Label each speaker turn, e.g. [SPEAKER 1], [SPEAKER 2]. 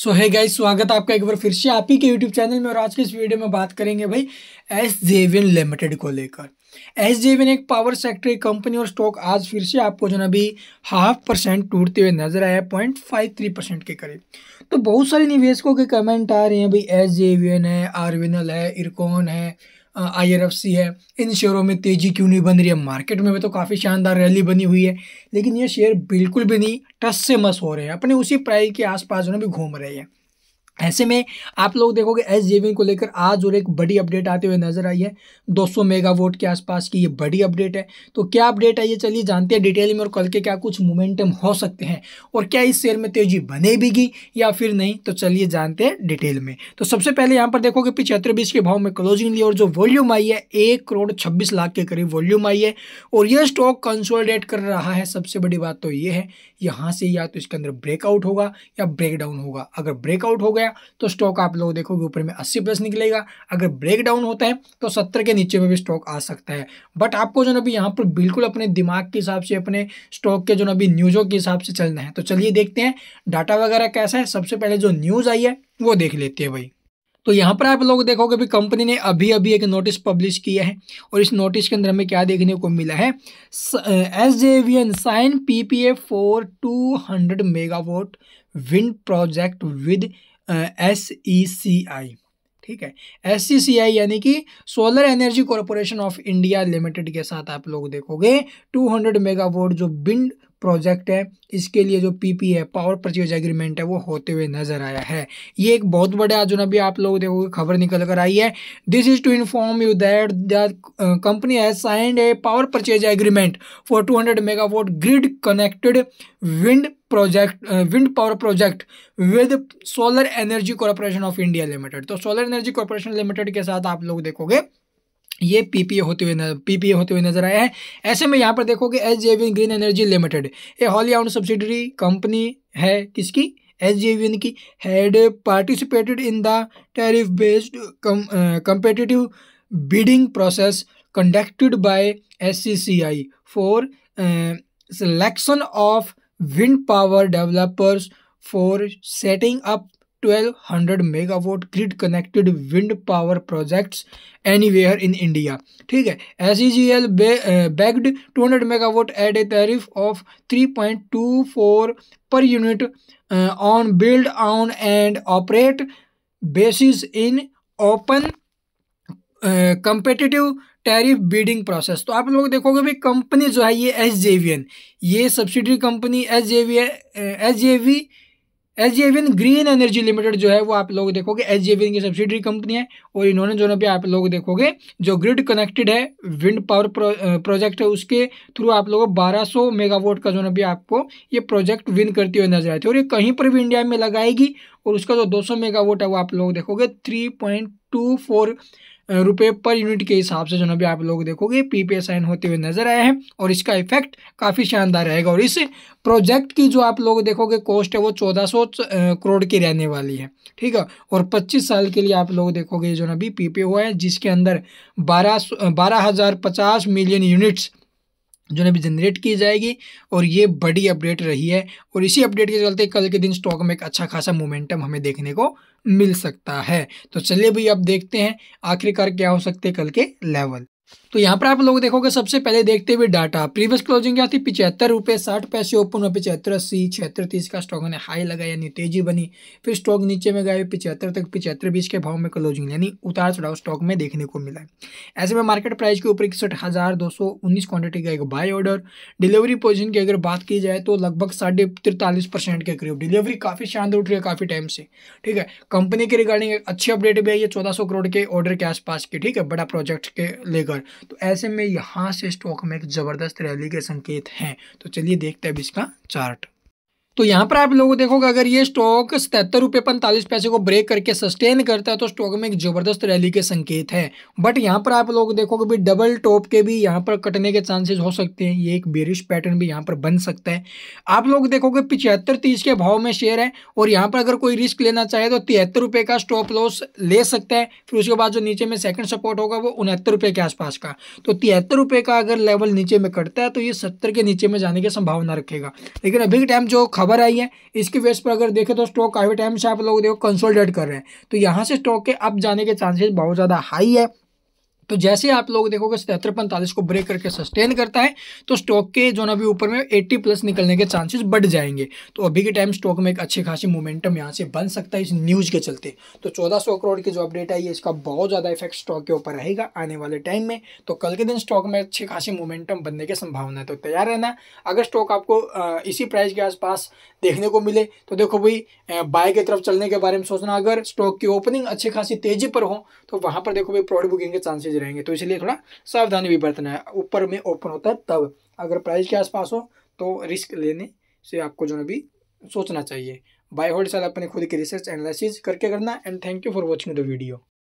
[SPEAKER 1] सो है गाइस स्वागत है आपका एक बार फिर से आप ही के यूट्यूब चैनल में और आज के इस वीडियो में बात करेंगे भाई एस जेविन लिमिटेड को लेकर एस जेविन एक पावर सेक्टर की कंपनी और स्टॉक आज फिर से आपको जो ना अभी हाफ परसेंट टूटते हुए नजर आया पॉइंट फाइव थ्री परसेंट के करीब तो बहुत सारे निवेशकों के कमेंट आ रहे हैं भाई एस जेवियन है आरविनल है इरकॉन है आई है इन शेयरों में तेज़ी क्यों नहीं बन रही है मार्केट में भी तो काफ़ी शानदार रैली बनी हुई है लेकिन ये शेयर बिल्कुल भी नहीं टस से मस हो रहे हैं अपने उसी प्राइस के आसपास उन्हें भी घूम रहे हैं ऐसे में आप लोग देखोगे एस जेविन को लेकर आज और एक बड़ी अपडेट आते हुए नजर आई है 200 मेगा वोट के आसपास की ये बड़ी अपडेट है तो क्या अपडेट है ये चलिए जानते हैं डिटेल में और कल के क्या कुछ मोमेंटम हो सकते हैं और क्या इस शेयर में तेजी बने भीगी या फिर नहीं तो चलिए जानते हैं डिटेल में तो सबसे पहले यहाँ पर देखोगे पिछहत्तर बीस के भाव में क्लोजिंग ली और जो वॉल्यूम आई है एक करोड़ छब्बीस लाख के करीब वॉल्यूम आई है और यह स्टॉक कंसोलिडेट कर रहा है सबसे बड़ी बात तो ये है यहाँ से या तो इसके अंदर ब्रेकआउट होगा या ब्रेकडाउन होगा अगर ब्रेकआउट होगा गया तो स्टॉक आप लोग देखोगे ऊपर में अस्सी प्लस निकलेगा अगर ब्रेक डाउन होता है तो सत्तर के नीचे में भी स्टॉक आ सकता है बट आपको जो ना अभी यहाँ पर बिल्कुल अपने दिमाग के हिसाब से अपने स्टॉक के जो ना अभी न्यूज़ों के हिसाब से चलना है तो चलिए देखते हैं डाटा वगैरह कैसा है सबसे पहले जो न्यूज़ आई है वो देख लेते हैं भाई तो यहाँ पर आप लोग देखोगे भी कंपनी ने अभी अभी एक नोटिस पब्लिश किया है और इस नोटिस के अंदर हमें क्या देखने को मिला है S J V N sign P P A four two hundred megawatt wind project with S E C I ठीक है एस सी सी आई यानी कि solar energy corporation of India limited के साथ आप लोग देखोगे 200 मेगावाट जो विंड प्रोजेक्ट है इसके लिए जो पीपी है पावर परचेज एग्रीमेंट है वो होते हुए नजर आया है ये एक बहुत बड़ा जो अभी आप लोग देखोगे खबर निकल कर आई है this is to inform you that company है signed a power purchase agreement for 200 megawatt grid connected wind project wind power project with solar energy corporation of India limited तो सोलर एनर्जी कॉरपोरेशन लिमिटेड के साथ आप लोग देखोगे ये PPA होते हुए पीपीए होते हुए नजर आया है ऐसे में यहाँ पर देखोगे SJVN green energy limited ये हॉली आउंड सब्सिडरी कंपनी है किसकी एच जेविन की had participated in the tariff based competitive bidding process conducted by S C C I for selection of wind power developers for setting up 1200 megawatt grid connected wind power projects anywhere in India ठीक है S C G L bagged hundred megawatt at a tariff of 3.24 per unit on build on and operate basis in open competitive tariff bidding process तो आप लोग देखोगे भाई company जो है ये एस जे वी एन ये subsidiary company S J V S J V H green energy limited जो है वो आप लोग देखोगे एच की सब्सिडरी कंपनी है और इन्होंने जो भी आप लोग देखोगे जो ग्रिड कनेक्टेड है विंड पावर प्रोजेक्ट है उसके थ्रू आप लोगों 1200 मेगावाट का जो भी आपको ये प्रोजेक्ट विन करती हुई नजर आती है और ये कहीं पर भी इंडिया में लगाएगी और उसका जो सौ मेगावाट है वो आप लोग देखोगे फोर रुपये पर यूनिट के हिसाब से जो ना भी आप लोग देखोगे पी पे साइन होते हुए नजर आए हैं और इसका इफेक्ट काफ़ी शानदार रहेगा और इस प्रोजेक्ट की जो आप लोग देखोगे कॉस्ट है वो चौदह सौ करोड़ की रहने वाली है ठीक है और पच्चीस साल के लिए आप लोग देखोगे जो ना भी पी पे हुआ है जिसके अंदर बारह बारह हज़ार पचास मिलियन यूनिट्स जो है जनरेट की जाएगी और ये बड़ी अपडेट रही है और इसी अपडेट के चलते कल के दिन स्टॉक में एक अच्छा खासा मोमेंटम हमें देखने को मिल सकता है तो चलिए भाई अब देखते हैं आखिरकार क्या हो सकते हैं कल के लेवल तो यहाँ पर आप लोग देखोगे सबसे पहले देखते हुए डाटा प्रीवियस क्लोजिंग क्या थी पिछहत्तर रुपये साठ पैसे ओपन हुआ पिछहत्तर अस्सी छिहत्तर तीस का स्टॉक ने हाई लगा यानी तेजी बनी फिर स्टॉक नीचे में गए पिछहत्तर तक पिछहत्तर बीस के भाव में क्लोजिंग यानी उतार चढ़ाव स्टॉक में देखने को मिला ऐसे में मार्केट प्राइस के ऊपर इकसठ हज़ार दो सौ उन्नीस क्वान्टिटी का एक बाय ऑर्डर डिलीवरी पोजिशन की अगर बात की जाए तो लगभग साढ़े तिरतालीस परसेंट के करीब डिलीवरी काफ़ी शानदार उठ रही है काफ़ी टाइम से ठीक है कंपनी के रिगार्डिंग अच्छी अपडेट भी आई है चौदह सौ करोड़ के ऑर्डर के आसपास की ठीक है बड़ा प्रोजेक्ट के लेकर तो ऐसे में यहाँ से स्टॉक में एक ज़बरदस्त रैली के संकेत हैं तो चलिए देखते हैं अब इसका चार्ट तो यहाँ पर आप लोगों देखोगे अगर ये स्टॉक सतहत्तर रुपये पैंतालीस पैसे को ब्रेक करके सस्टेन करता है तो स्टॉक में एक जबरदस्त रैली के संकेत है बट यहाँ पर आप लोग देखोगे भी डबल टॉप के भी यहाँ पर कटने के चांसेस हो सकते हैं ये एक बेरिश पैटर्न भी यहाँ पर बन सकता है आप लोग देखोगे पिछहत्तर तीस के भाव में शेयर है और यहाँ पर अगर कोई रिस्क लेना चाहे तो तिहत्तर रुपये का स्टॉप लॉस ले सकता है फिर उसके बाद जो नीचे में सेकेंड सपोर्ट होगा वो उनहत्तर रुपये के आसपास का तो तिहत्तर रुपये का अगर लेवल नीचे में कटता है तो ये सत्तर के नीचे में जाने की संभावना रखेगा लेकिन अभी के टाइम जो खबर आई है इसकी बेस पर अगर देखें तो स्टॉक काफ़ी टाइम से आप लोग देखो कंसोलिडेट कर रहे हैं तो यहाँ से स्टॉक के अप जाने के चांसेस बहुत ज़्यादा हाई है तो जैसे आप लोग देखोगे सतहत्तर पैंतालीस को ब्रेक करके सस्टेन करता है तो स्टॉक के जो ना अभी ऊपर में 80 प्लस निकलने के चांसेस बढ़ जाएंगे तो अभी के टाइम स्टॉक में एक अच्छे खासी मोमेंटम यहाँ से बन सकता है इस न्यूज़ के चलते तो 1400 करोड़ की जो अपडेट आई है इसका बहुत ज़्यादा इफेक्ट स्टॉक के ऊपर रहेगा आने वाले टाइम में तो कल के दिन स्टॉक में अच्छी खासी मोमेंटम बनने की संभावना है तो तैयार रहना अगर स्टॉक आपको इसी प्राइस के आसपास देखने को मिले तो देखो भाई बाय की तरफ चलने के बारे में सोचना अगर स्टॉक की ओपनिंग अच्छी खासी तेजी पर हो तो वहां पर देखो भाई प्रॉड बुकिंग के चांसेस चांसेज रहेंगे तो इसलिए थोड़ा सावधानी भी बरतना है ऊपर में ओपन होता है तब अगर प्राइस के आसपास हो तो रिस्क लेने से आपको जो है भी सोचना चाहिए बाय होल्ड साल अपने खुद की रिसर्च एनालिसिस करके करना and thank you for watching the video